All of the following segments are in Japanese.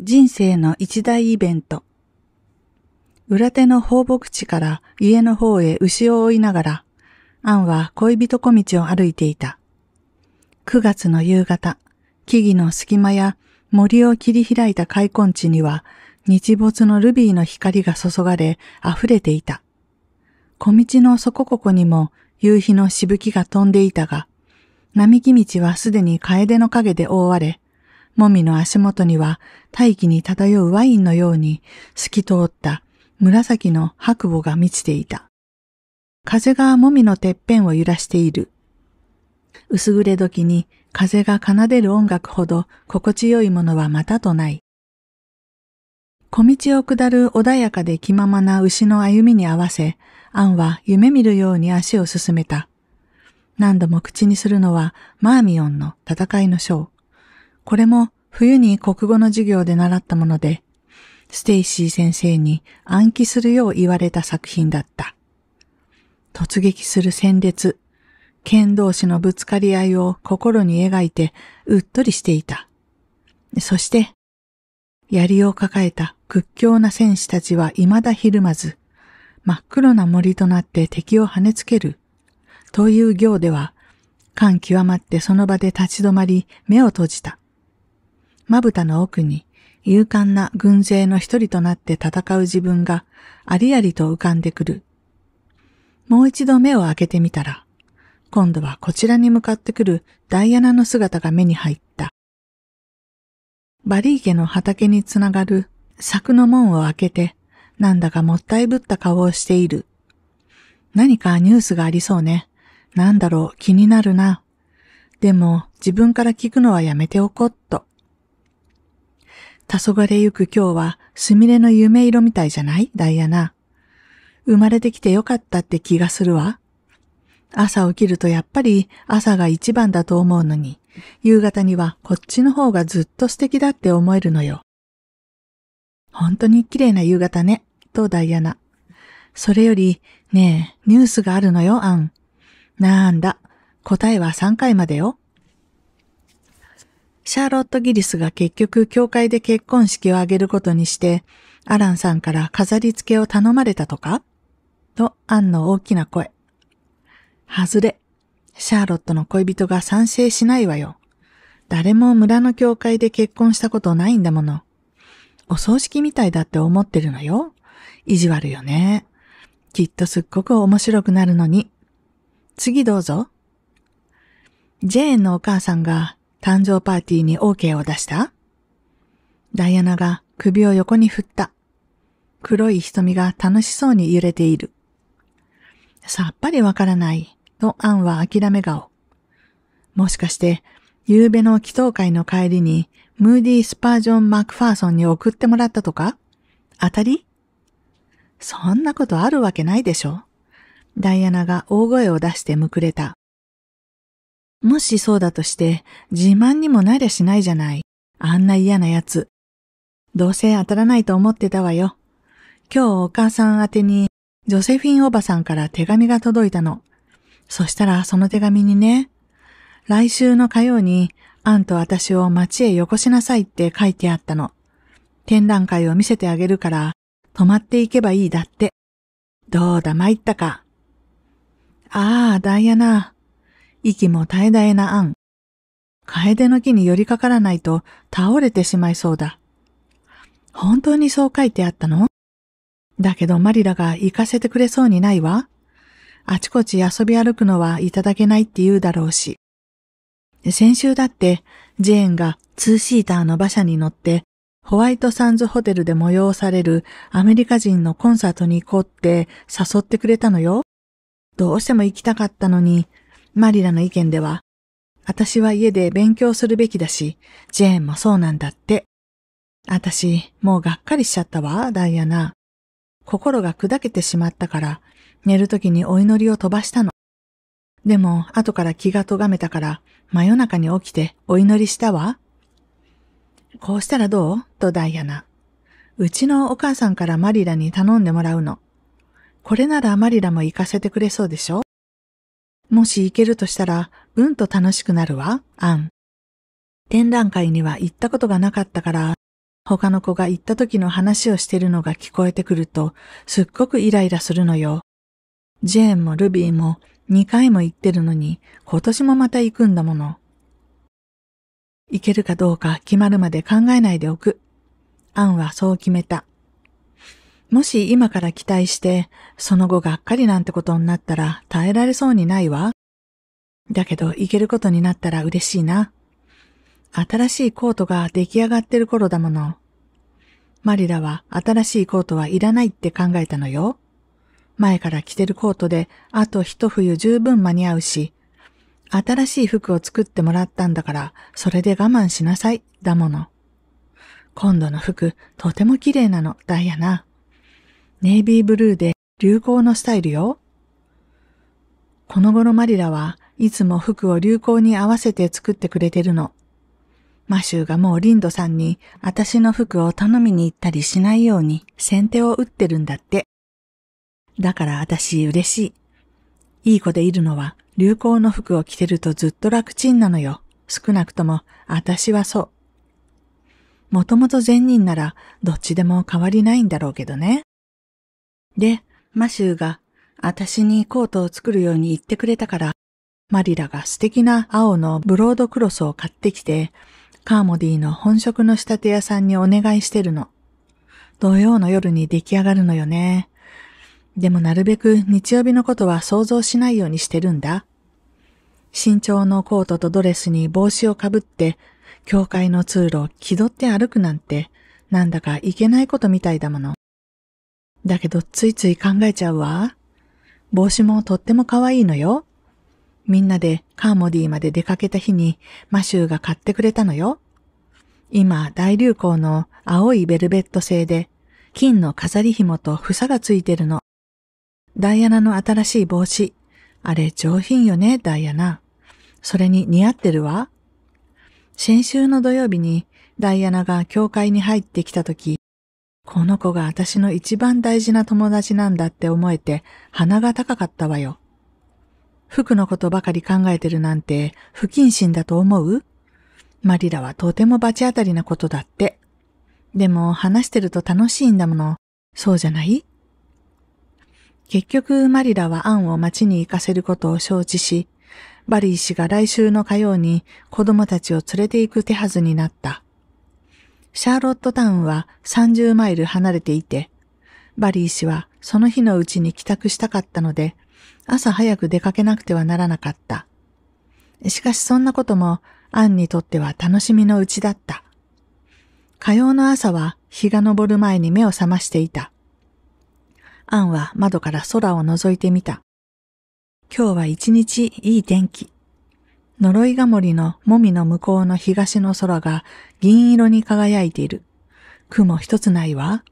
人生の一大イベント。裏手の放牧地から家の方へ牛を追いながら、アンは恋人小道を歩いていた。9月の夕方、木々の隙間や森を切り開いた開墾地には、日没のルビーの光が注がれ溢れていた。小道のそこここにも夕日のしぶきが飛んでいたが、並木道はすでに楓の影で覆われ、もみの足元には大気に漂うワインのように透き通った紫の白母が満ちていた。風がもみのてっぺんを揺らしている。薄暮れ時に風が奏でる音楽ほど心地よいものはまたとない。小道を下る穏やかで気ままな牛の歩みに合わせ、アンは夢見るように足を進めた。何度も口にするのはマーミオンの戦いの章。これも冬に国語の授業で習ったもので、ステイシー先生に暗記するよう言われた作品だった。突撃する戦列、剣同士のぶつかり合いを心に描いてうっとりしていた。そして、槍を抱えた屈強な戦士たちは未だひるまず、真っ黒な森となって敵を跳ねつける、という行では、感極まってその場で立ち止まり目を閉じた。まぶたの奥に勇敢な軍勢の一人となって戦う自分がありありと浮かんでくる。もう一度目を開けてみたら、今度はこちらに向かってくるダイアナの姿が目に入った。バリー家の畑につながる柵の門を開けて、なんだかもったいぶった顔をしている。何かニュースがありそうね。なんだろう、気になるな。でも、自分から聞くのはやめておこっと。黄昏ゆく今日は、すみれの夢色みたいじゃないダイアナ。生まれてきてよかったって気がするわ。朝起きるとやっぱり朝が一番だと思うのに、夕方にはこっちの方がずっと素敵だって思えるのよ。本当に綺麗な夕方ね、とダイアナ。それより、ねえ、ニュースがあるのよ、アン。なんだ、答えは3回までよ。シャーロット・ギリスが結局教会で結婚式を挙げることにして、アランさんから飾り付けを頼まれたとかとアンの大きな声。ずれ。シャーロットの恋人が賛成しないわよ。誰も村の教会で結婚したことないんだもの。お葬式みたいだって思ってるのよ。意地悪よね。きっとすっごく面白くなるのに。次どうぞ。ジェーンのお母さんが誕生パーティーに OK を出したダイアナが首を横に振った。黒い瞳が楽しそうに揺れている。さっぱりわからない、とアンは諦め顔。もしかして、夕べの祈祷会の帰りに、ムーディー・スパージョン・マクファーソンに送ってもらったとか当たりそんなことあるわけないでしょダイアナが大声を出してむくれた。もしそうだとして、自慢にもなりゃしないじゃない。あんな嫌なやつ。どうせ当たらないと思ってたわよ。今日お母さん宛てに、ジョセフィンおばさんから手紙が届いたの。そしたらその手紙にね、来週の火曜に、あんと私を街へよこしなさいって書いてあったの。展覧会を見せてあげるから、泊まっていけばいいだって。どうだ参ったか。ああ、ダイアナ。息も絶えなえなカエデの木に寄りかからないと倒れてしまいそうだ。本当にそう書いてあったのだけどマリラが行かせてくれそうにないわ。あちこち遊び歩くのはいただけないって言うだろうし。先週だってジェーンがツーシーターの馬車に乗ってホワイトサンズホテルで催されるアメリカ人のコンサートに行こうって誘ってくれたのよ。どうしても行きたかったのにマリラの意見では、私は家で勉強するべきだし、ジェーンもそうなんだって。私、もうがっかりしちゃったわ、ダイアナ。心が砕けてしまったから、寝る時にお祈りを飛ばしたの。でも、後から気が咎めたから、真夜中に起きてお祈りしたわ。こうしたらどうとダイアナ。うちのお母さんからマリラに頼んでもらうの。これならマリラも行かせてくれそうでしょもし行けるとしたら、うんと楽しくなるわ、アン。展覧会には行ったことがなかったから、他の子が行った時の話をしてるのが聞こえてくると、すっごくイライラするのよ。ジェーンもルビーも2回も行ってるのに、今年もまた行くんだもの。行けるかどうか決まるまで考えないでおく。アンはそう決めた。もし今から期待して、その後がっかりなんてことになったら耐えられそうにないわ。だけど、行けることになったら嬉しいな。新しいコートが出来上がってる頃だもの。マリラは新しいコートはいらないって考えたのよ。前から着てるコートであと一冬十分間に合うし、新しい服を作ってもらったんだから、それで我慢しなさい、だもの。今度の服、とても綺麗なの、ダイヤな。ネイビーブルーで流行のスタイルよ。この頃マリラはいつも服を流行に合わせて作ってくれてるの。マシューがもうリンドさんに私の服を頼みに行ったりしないように先手を打ってるんだって。だから私嬉しい。いい子でいるのは流行の服を着てるとずっと楽ちんなのよ。少なくとも私はそう。もともと善人ならどっちでも変わりないんだろうけどね。で、マシューが、私にコートを作るように言ってくれたから、マリラが素敵な青のブロードクロスを買ってきて、カーモディの本職の仕立て屋さんにお願いしてるの。土曜の夜に出来上がるのよね。でもなるべく日曜日のことは想像しないようにしてるんだ。身長のコートとドレスに帽子をかぶって、教会の通路を気取って歩くなんて、なんだかいけないことみたいだもの。だけどついつい考えちゃうわ。帽子もとっても可愛いのよ。みんなでカーモディまで出かけた日にマシューが買ってくれたのよ。今大流行の青いベルベット製で金の飾り紐と房がついてるの。ダイアナの新しい帽子。あれ上品よね、ダイアナ。それに似合ってるわ。先週の土曜日にダイアナが教会に入ってきた時、この子が私の一番大事な友達なんだって思えて鼻が高かったわよ。服のことばかり考えてるなんて不謹慎だと思うマリラはとても罰当たりなことだって。でも話してると楽しいんだもの。そうじゃない結局マリラはアンを町に行かせることを承知し、バリー氏が来週の火曜に子供たちを連れて行く手はずになった。シャーロットタウンは30マイル離れていて、バリー氏はその日のうちに帰宅したかったので、朝早く出かけなくてはならなかった。しかしそんなこともアンにとっては楽しみのうちだった。火曜の朝は日が昇る前に目を覚ましていた。アンは窓から空を覗いてみた。今日は一日いい天気。呪いが森のもみの向こうの東の空が銀色に輝いている。雲一つないわ。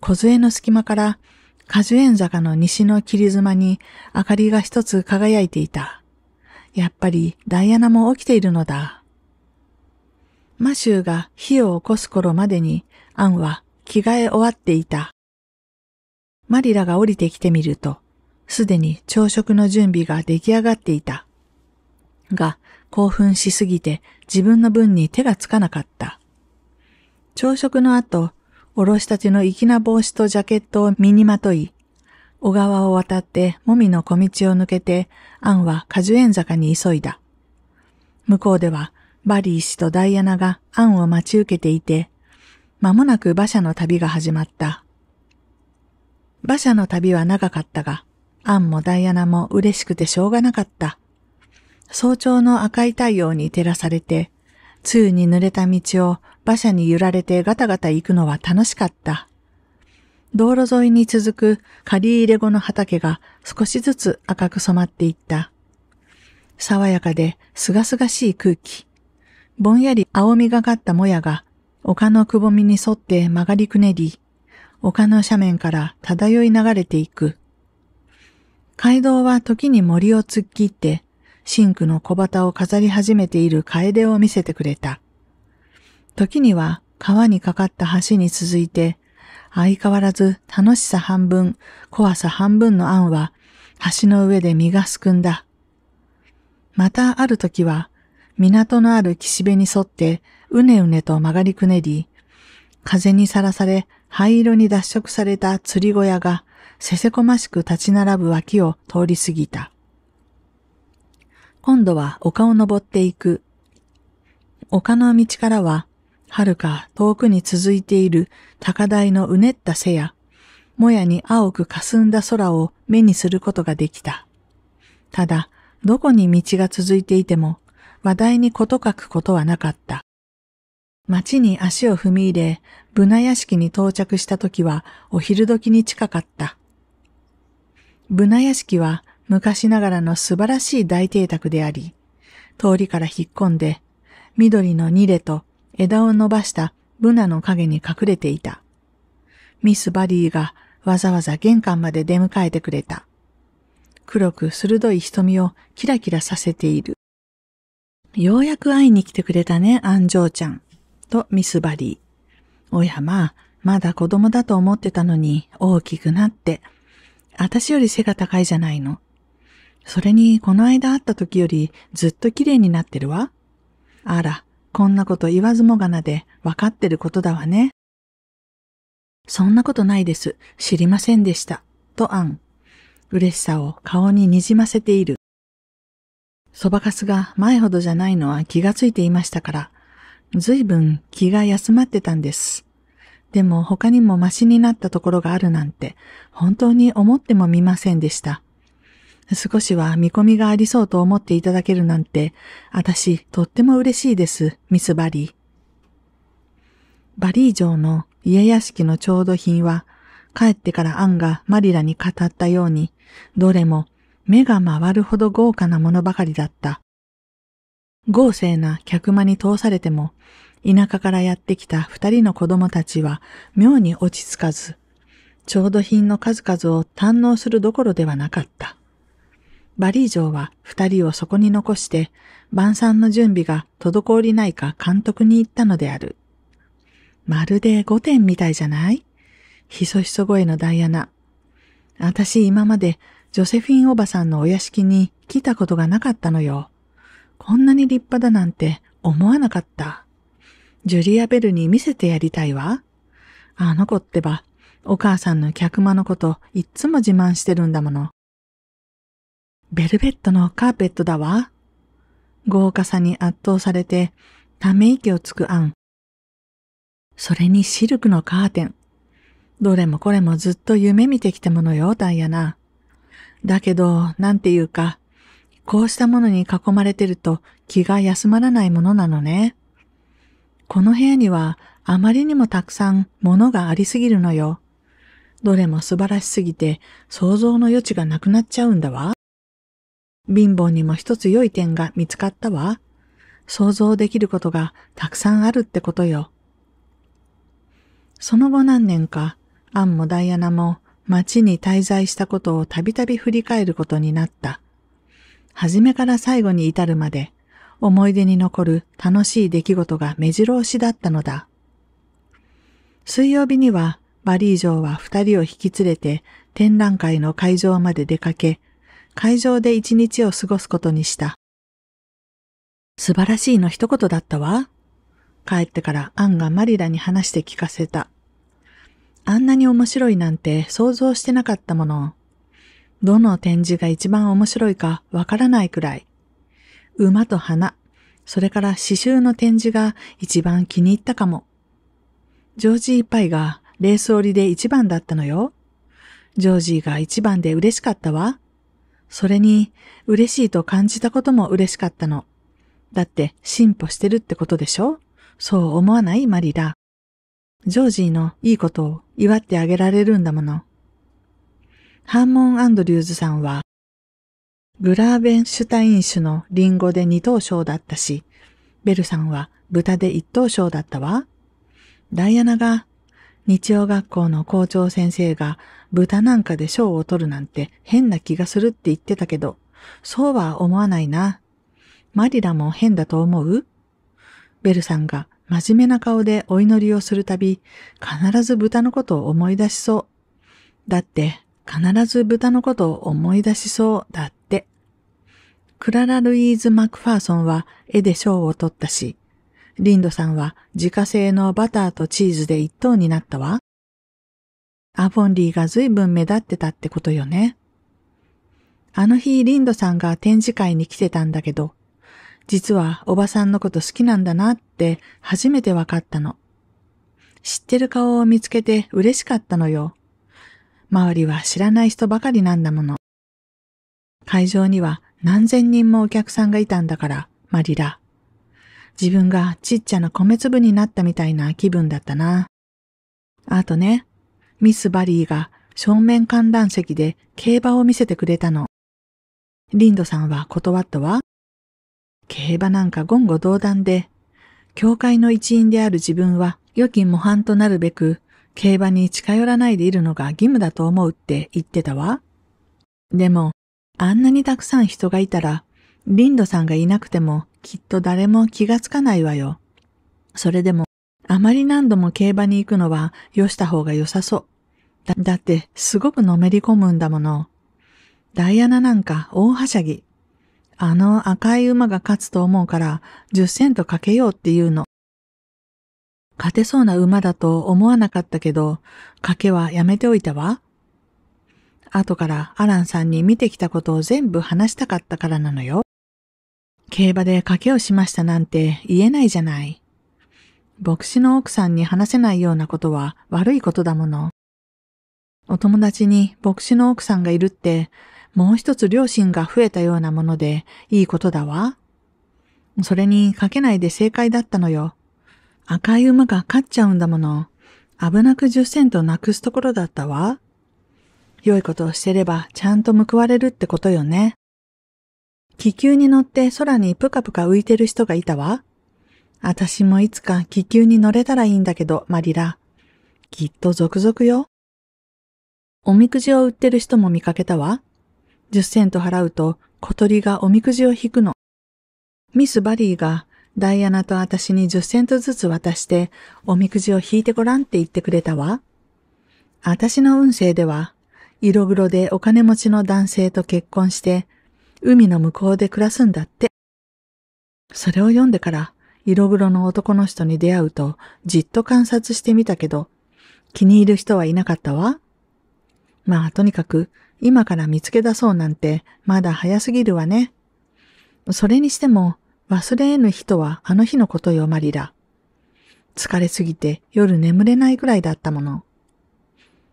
梢の隙間から果樹園坂の西の霧妻に明かりが一つ輝いていた。やっぱりダイアナも起きているのだ。マシューが火を起こす頃までにアンは着替え終わっていた。マリラが降りてきてみると、すでに朝食の準備が出来上がっていた。が興奮しすぎて自分の分に手がつかなかった。朝食の後、おろしたての粋な帽子とジャケットを身にまとい、小川を渡ってもみの小道を抜けて、アンは果樹園坂に急いだ。向こうでは、バリー氏とダイアナがアンを待ち受けていて、間もなく馬車の旅が始まった。馬車の旅は長かったが、アンもダイアナも嬉しくてしょうがなかった。早朝の赤い太陽に照らされて、ゆに濡れた道を馬車に揺られてガタガタ行くのは楽しかった。道路沿いに続く刈り入れ後の畑が少しずつ赤く染まっていった。爽やかで清々しい空気。ぼんやり青みがかったもやが丘のくぼみに沿って曲がりくねり、丘の斜面から漂い流れていく。街道は時に森を突っ切ってシンクの小旗を飾り始めている楓を見せてくれた。時には川にかかった橋に続いて、相変わらず楽しさ半分、怖さ半分の案は、橋の上で身がすくんだ。またある時は、港のある岸辺に沿って、うねうねと曲がりくねり、風にさらされ、灰色に脱色された釣り小屋が、せせこましく立ち並ぶ脇を通り過ぎた。今度は丘を登っていく。丘の道からは、はるか遠くに続いている高台のうねった背や、もやに青く霞んだ空を目にすることができた。ただ、どこに道が続いていても、話題に事欠くことはなかった。町に足を踏み入れ、ブナ屋敷に到着した時はお昼時に近かった。ブナ屋敷は昔ながらの素晴らしい大邸宅であり、通りから引っ込んで、緑のニレと枝を伸ばしたブナの影に隠れていた。ミス・バリーがわざわざ玄関まで出迎えてくれた。黒く鋭い瞳をキラキラさせている。ようやく会いに来てくれたね、アンジョーちゃん。とミス・バリー。おやまあ、まだ子供だと思ってたのに大きくなって。私より背が高いじゃないの。それに、この間会った時よりずっと綺麗になってるわ。あら、こんなこと言わずもがなで分かってることだわね。そんなことないです。知りませんでした。とアン。嬉しさを顔ににじませている。そばかすが前ほどじゃないのは気がついていましたから、ずいぶん気が休まってたんです。でも他にもマシになったところがあるなんて、本当に思ってもみませんでした。少しは見込みがありそうと思っていただけるなんて、私、とっても嬉しいです、ミスバリー。バリー城の家屋敷の調度品は、帰ってからアンがマリラに語ったように、どれも目が回るほど豪華なものばかりだった。豪勢な客間に通されても、田舎からやってきた二人の子供たちは妙に落ち着かず、調度品の数々を堪能するどころではなかった。バリー城は二人をそこに残して、晩餐の準備が滞りないか監督に言ったのである。まるで御殿みたいじゃないひそひそ声のダイアナ。あたし今までジョセフィンおばさんのお屋敷に来たことがなかったのよ。こんなに立派だなんて思わなかった。ジュリア・ベルに見せてやりたいわ。あの子ってば、お母さんの客間のこといっつも自慢してるんだもの。ベルベットのカーペットだわ。豪華さに圧倒されて、ため息をつく案。それにシルクのカーテン。どれもこれもずっと夢見てきたものよ、ダイアナ。だけど、なんていうか、こうしたものに囲まれてると気が休まらないものなのね。この部屋にはあまりにもたくさん物がありすぎるのよ。どれも素晴らしすぎて想像の余地がなくなっちゃうんだわ。貧乏にも一つ良い点が見つかったわ。想像できることがたくさんあるってことよ。その後何年か、アンもダイアナも町に滞在したことをたびたび振り返ることになった。初めから最後に至るまで、思い出に残る楽しい出来事が目白押しだったのだ。水曜日には、バリー城は二人を引き連れて展覧会の会場まで出かけ、会場で一日を過ごすことにした。素晴らしいの一言だったわ。帰ってからアンがマリラに話して聞かせた。あんなに面白いなんて想像してなかったもの。どの展示が一番面白いかわからないくらい。馬と花、それから刺繍の展示が一番気に入ったかも。ジョージーパイがレース折りで一番だったのよ。ジョージーが一番で嬉しかったわ。それに、嬉しいと感じたことも嬉しかったの。だって進歩してるってことでしょそう思わないマリラ。ジョージーのいいことを祝ってあげられるんだもの。ハーモン・アンドリューズさんは、グラーベンシュタイン種のリンゴで二等賞だったし、ベルさんは豚で一等賞だったわ。ダイアナが日曜学校の校長先生が豚なんかで賞を取るなんて変な気がするって言ってたけど、そうは思わないな。マリラも変だと思うベルさんが真面目な顔でお祈りをするたび、必ず豚のことを思い出しそう。だって、必ず豚のことを思い出しそうだって。クララ・ルイーズ・マクファーソンは絵で賞を取ったし、リンドさんは自家製のバターとチーズで一等になったわ。アボンリーが随分目立ってたってことよね。あの日、リンドさんが展示会に来てたんだけど、実はおばさんのこと好きなんだなって初めて分かったの。知ってる顔を見つけて嬉しかったのよ。周りは知らない人ばかりなんだもの。会場には何千人もお客さんがいたんだから、マリラ。自分がちっちゃな米粒になったみたいな気分だったな。あとね、ミス・バリーが正面観覧席で競馬を見せてくれたの。リンドさんは断ったわ。競馬なんか言語道断で、教会の一員である自分は良き模範となるべく競馬に近寄らないでいるのが義務だと思うって言ってたわ。でも、あんなにたくさん人がいたら、リンドさんがいなくてもきっと誰も気がつかないわよ。それでもあまり何度も競馬に行くのはよした方が良さそう。だ、だってすごくのめり込むんだもの。ダイアナなんか大はしゃぎ。あの赤い馬が勝つと思うから10セントかけようっていうの。勝てそうな馬だと思わなかったけど、賭けはやめておいたわ。後からアランさんに見てきたことを全部話したかったからなのよ。競馬で賭けをしましたなんて言えないじゃない。牧師の奥さんに話せないようなことは悪いことだもの。お友達に牧師の奥さんがいるって、もう一つ両親が増えたようなものでいいことだわ。それにかけないで正解だったのよ。赤い馬が勝っちゃうんだもの。危なく10セントなくすところだったわ。良いことをしてればちゃんと報われるってことよね。気球に乗って空にぷかぷか浮いてる人がいたわ。私もいつか気球に乗れたらいいんだけど、マリラ。きっと続々よ。おみくじを売ってる人も見かけたわ。10セント払うと小鳥がおみくじを引くの。ミス・バリーがダイアナと私に10セントずつ渡しておみくじを引いてごらんって言ってくれたわ。私の運勢では、色黒でお金持ちの男性と結婚して、海の向こうで暮らすんだって。それを読んでから、色黒の男の人に出会うとじっと観察してみたけど、気に入る人はいなかったわ。まあとにかく今から見つけ出そうなんてまだ早すぎるわね。それにしても忘れ得ぬ人はあの日のことよマリラ。疲れすぎて夜眠れないくらいだったもの。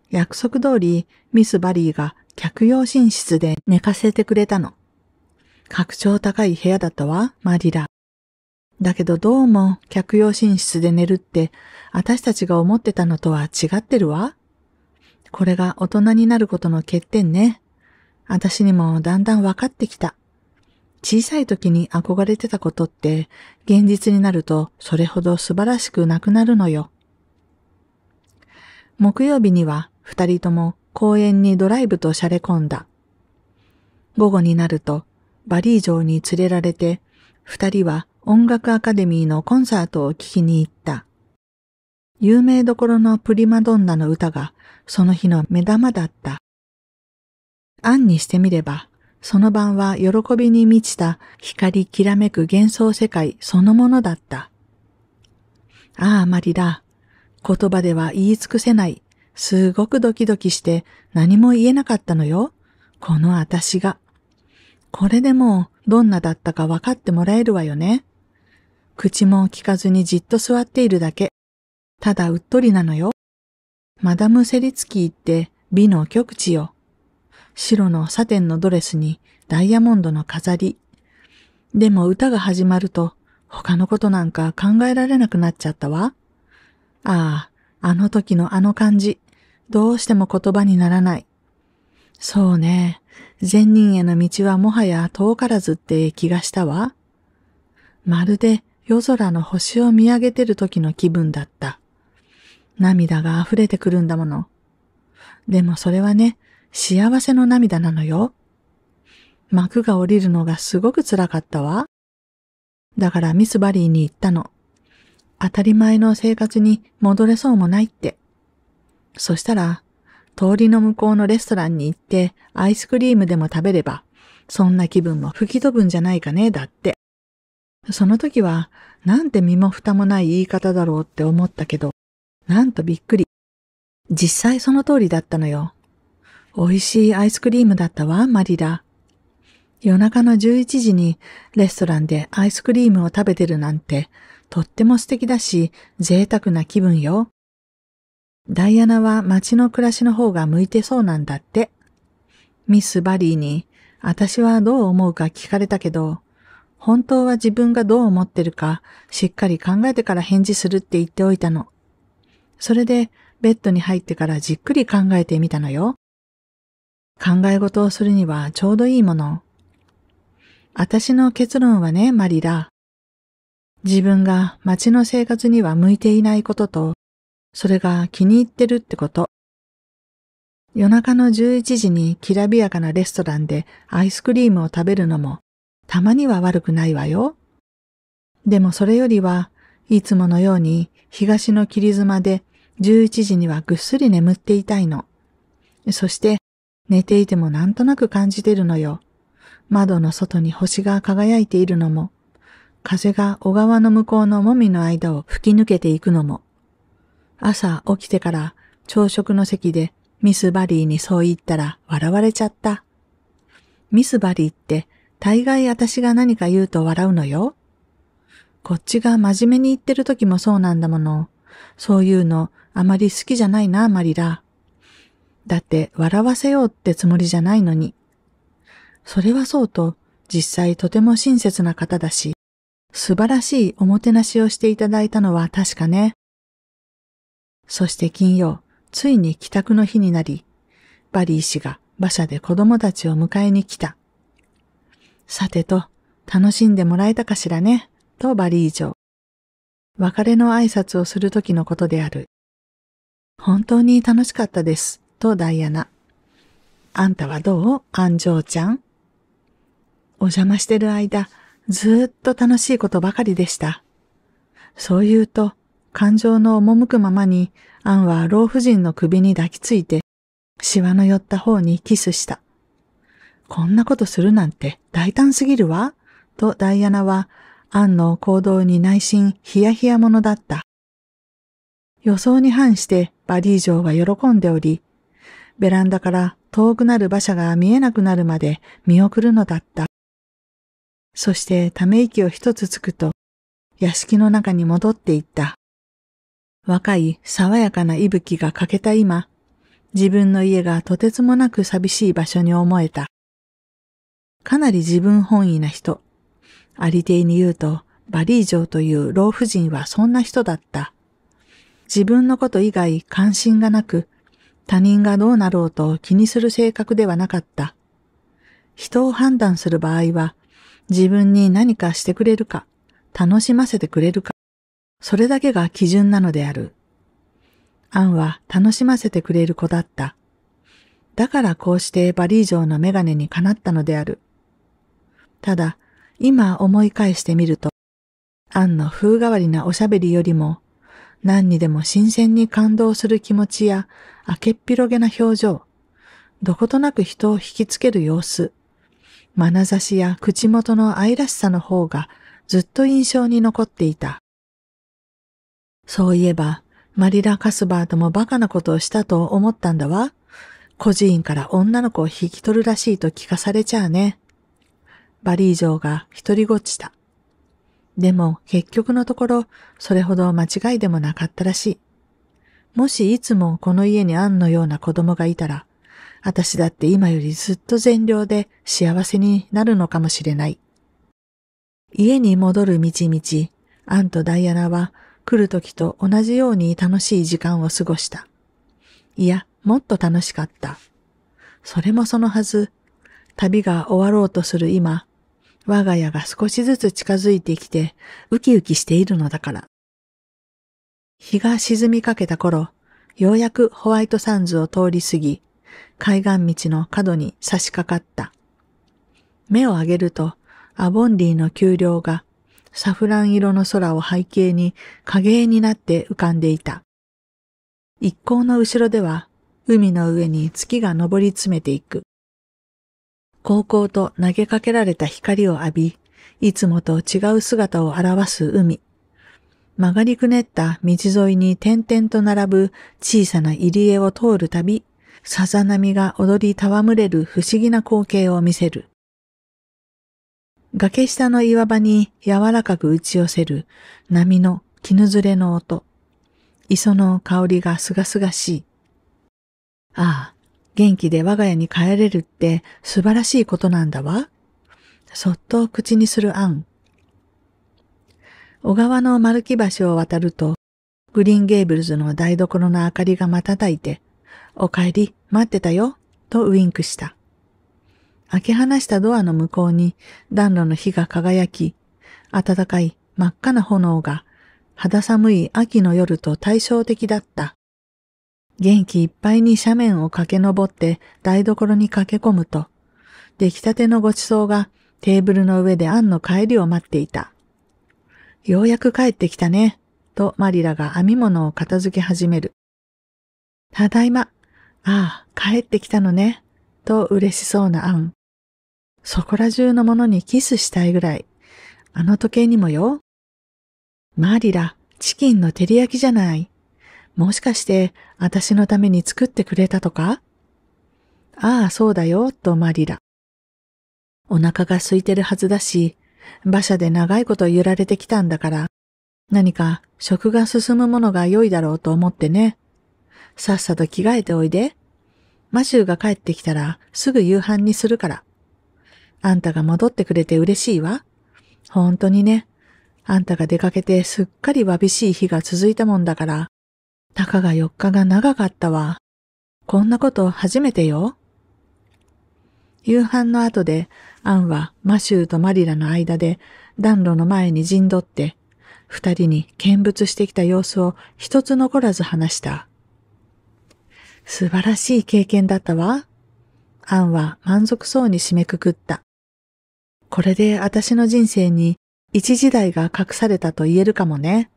約束通りミス・バリーが客用寝室で寝かせてくれたの。格調高い部屋だったわ、マリラ。だけどどうも客用寝室で寝るって私たちが思ってたのとは違ってるわ。これが大人になることの欠点ね。私にもだんだん分かってきた。小さい時に憧れてたことって現実になるとそれほど素晴らしくなくなるのよ。木曜日には二人とも公園にドライブとしゃれ込んだ。午後になるとバリー城に連れられて二人は音楽アカデミーのコンサートを聴きに行った。有名どころのプリマドンナの歌がその日の目玉だった。案にしてみれば、その晩は喜びに満ちた光きらめく幻想世界そのものだった。ああ、マリラ。言葉では言い尽くせない。すごくドキドキして何も言えなかったのよ。この私が。これでもどんなだったか分かってもらえるわよね。口も聞かずにじっと座っているだけ。ただうっとりなのよ。マダム・セリツキーって美の極地よ。白のサテンのドレスにダイヤモンドの飾り。でも歌が始まると他のことなんか考えられなくなっちゃったわ。ああ、あの時のあの感じ。どうしても言葉にならない。そうね。善人への道はもはや遠からずって気がしたわ。まるで夜空の星を見上げてる時の気分だった。涙が溢れてくるんだもの。でもそれはね、幸せの涙なのよ。幕が降りるのがすごく辛かったわ。だからミスバリーに行ったの。当たり前の生活に戻れそうもないって。そしたら通りの向こうのレストランに行ってアイスクリームでも食べれば、そんな気分も吹き飛ぶんじゃないかね、だって。その時は、なんて身も蓋もない言い方だろうって思ったけど、なんとびっくり。実際その通りだったのよ。美味しいアイスクリームだったわ、マリラ。夜中の11時にレストランでアイスクリームを食べてるなんて、とっても素敵だし、贅沢な気分よ。ダイアナは街の暮らしの方が向いてそうなんだって。ミス・バリーに、私はどう思うか聞かれたけど、本当は自分がどう思ってるか、しっかり考えてから返事するって言っておいたの。それで、ベッドに入ってからじっくり考えてみたのよ。考え事をするにはちょうどいいもの。私の結論はね、マリラ。自分が街の生活には向いていないことと、それが気に入ってるってこと。夜中の11時にきらびやかなレストランでアイスクリームを食べるのもたまには悪くないわよ。でもそれよりはいつものように東の霧妻で11時にはぐっすり眠っていたいの。そして寝ていてもなんとなく感じてるのよ。窓の外に星が輝いているのも、風が小川の向こうのもみの間を吹き抜けていくのも。朝起きてから朝食の席でミスバリーにそう言ったら笑われちゃった。ミスバリーって大概私が何か言うと笑うのよ。こっちが真面目に言ってる時もそうなんだもの。そういうのあまり好きじゃないな、マリラ。だって笑わせようってつもりじゃないのに。それはそうと、実際とても親切な方だし、素晴らしいおもてなしをしていただいたのは確かね。そして金曜、ついに帰宅の日になり、バリー氏が馬車で子供たちを迎えに来た。さてと、楽しんでもらえたかしらね、とバリー城。別れの挨拶をするときのことである。本当に楽しかったです、とダイアナ。あんたはどうアンジョーちゃん。お邪魔してる間、ずーっと楽しいことばかりでした。そう言うと、感情の赴くままに、アンは老婦人の首に抱きついて、シワの寄った方にキスした。こんなことするなんて大胆すぎるわ、とダイアナは、アンの行動に内心ヒヤヒヤものだった。予想に反してバリー城は喜んでおり、ベランダから遠くなる馬車が見えなくなるまで見送るのだった。そしてため息を一つつくと、屋敷の中に戻っていった。若い爽やかな息吹が欠けた今、自分の家がとてつもなく寂しい場所に思えた。かなり自分本位な人。ありていに言うと、バリー城という老婦人はそんな人だった。自分のこと以外関心がなく、他人がどうなろうと気にする性格ではなかった。人を判断する場合は、自分に何かしてくれるか、楽しませてくれるか、それだけが基準なのである。アンは楽しませてくれる子だった。だからこうしてバリー城のメガネにかなったのである。ただ、今思い返してみると、アンの風変わりなおしゃべりよりも、何にでも新鮮に感動する気持ちや、明けっぴろげな表情、どことなく人を引きつける様子、眼差しや口元の愛らしさの方がずっと印象に残っていた。そういえば、マリラ・カスバーともバカなことをしたと思ったんだわ。孤児院から女の子を引き取るらしいと聞かされちゃうね。バリー嬢が一りごっちだ。でも結局のところ、それほど間違いでもなかったらしい。もしいつもこの家にアンのような子供がいたら、私だって今よりずっと善良で幸せになるのかもしれない。家に戻る道々、アンとダイアナは来る時と同じように楽しい時間を過ごした。いや、もっと楽しかった。それもそのはず、旅が終わろうとする今、我が家が少しずつ近づいてきて、ウキウキしているのだから。日が沈みかけた頃、ようやくホワイトサンズを通り過ぎ、海岸道の角に差し掛かった。目を上げると、アボンディの丘陵がサフラン色の空を背景に影絵になって浮かんでいた。一行の後ろでは海の上に月が昇り詰めていく。高校と投げかけられた光を浴び、いつもと違う姿を表す海。曲がりくねった道沿いに点々と並ぶ小さな入り江を通るたび、さざ波が踊り戯れる不思議な光景を見せる。崖下の岩場に柔らかく打ち寄せる波の絹ずれの音。磯の香りがすがすがしい。ああ、元気で我が家に帰れるって素晴らしいことなんだわ。そっと口にする案。小川の丸木橋を渡ると、グリーンゲーブルズの台所の明かりが瞬いて、お帰り、待ってたよ、とウインクした。開け放したドアの向こうに暖炉の火が輝き、暖かい真っ赤な炎が肌寒い秋の夜と対照的だった。元気いっぱいに斜面を駆け上って台所に駆け込むと、出来たてのごちそうがテーブルの上でアンの帰りを待っていた。ようやく帰ってきたね、とマリラが編み物を片付け始める。ただいま。ああ、帰ってきたのね、と嬉しそうなアン。そこら中のものにキスしたいぐらい。あの時計にもよ。マリラ、チキンの照り焼きじゃない。もしかして、私のために作ってくれたとかああ、そうだよ、とマリラ。お腹が空いてるはずだし、馬車で長いこと揺られてきたんだから、何か食が進むものが良いだろうと思ってね。さっさと着替えておいで。マシューが帰ってきたらすぐ夕飯にするから。あんたが戻ってくれて嬉しいわ。本当にね。あんたが出かけてすっかりわびしい日が続いたもんだから、たかが4日が長かったわ。こんなこと初めてよ。夕飯の後で、アンはマシューとマリラの間で暖炉の前に陣取って、二人に見物してきた様子を一つ残らず話した。素晴らしい経験だったわ。アンは満足そうに締めくくった。これで私の人生に一時代が隠されたと言えるかもね。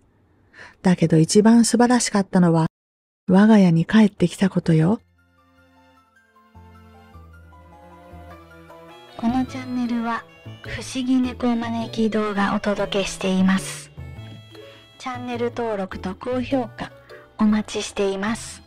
だけど一番素晴らしかったのは我が家に帰ってきたことよ。このチャンネルは不思議猫招き動画をお届けしています。チャンネル登録と高評価お待ちしています。